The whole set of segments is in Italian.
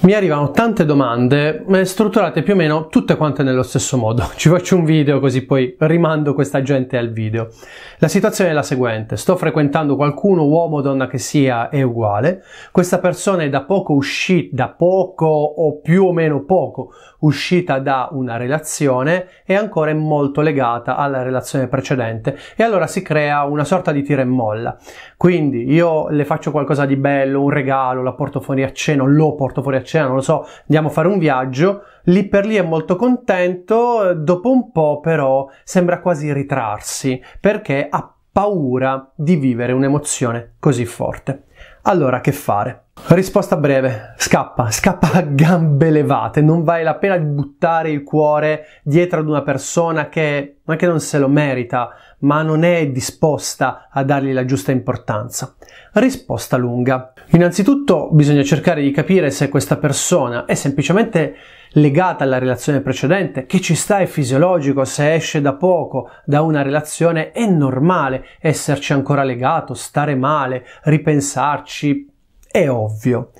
Mi arrivano tante domande eh, strutturate più o meno tutte quante nello stesso modo. Ci faccio un video così poi rimando questa gente al video. La situazione è la seguente: sto frequentando qualcuno, uomo o donna che sia, è uguale. Questa persona è da poco uscita, da poco o più o meno poco uscita da una relazione e ancora è molto legata alla relazione precedente e allora si crea una sorta di tira e molla. Quindi io le faccio qualcosa di bello, un regalo, la porto fuori a cena, lo porto fuori a eccetera, non lo so, andiamo a fare un viaggio, lì per lì è molto contento, eh, dopo un po' però sembra quasi ritrarsi perché ha paura di vivere un'emozione così forte. Allora, che fare? Risposta breve, scappa, scappa a gambe levate, non vale la pena di buttare il cuore dietro ad una persona che non è che non se lo merita, ma non è disposta a dargli la giusta importanza. Risposta lunga. Innanzitutto bisogna cercare di capire se questa persona è semplicemente legata alla relazione precedente, che ci sta è fisiologico, se esce da poco da una relazione è normale esserci ancora legato, stare male, ripensare pensarci, è ovvio.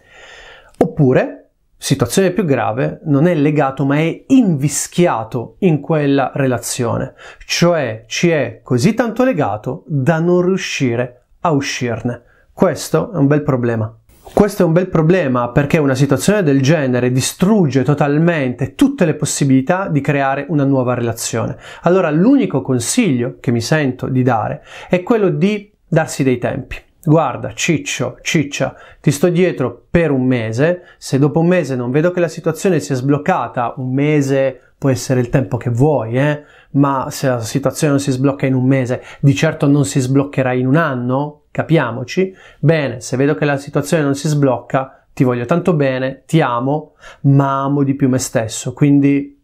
Oppure, situazione più grave, non è legato ma è invischiato in quella relazione, cioè ci è così tanto legato da non riuscire a uscirne. Questo è un bel problema. Questo è un bel problema perché una situazione del genere distrugge totalmente tutte le possibilità di creare una nuova relazione. Allora l'unico consiglio che mi sento di dare è quello di darsi dei tempi guarda ciccio, ciccia, ti sto dietro per un mese, se dopo un mese non vedo che la situazione si è sbloccata, un mese può essere il tempo che vuoi, eh? ma se la situazione non si sblocca in un mese, di certo non si sbloccherà in un anno, capiamoci, bene, se vedo che la situazione non si sblocca, ti voglio tanto bene, ti amo, ma amo di più me stesso, quindi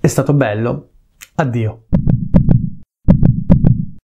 è stato bello, addio.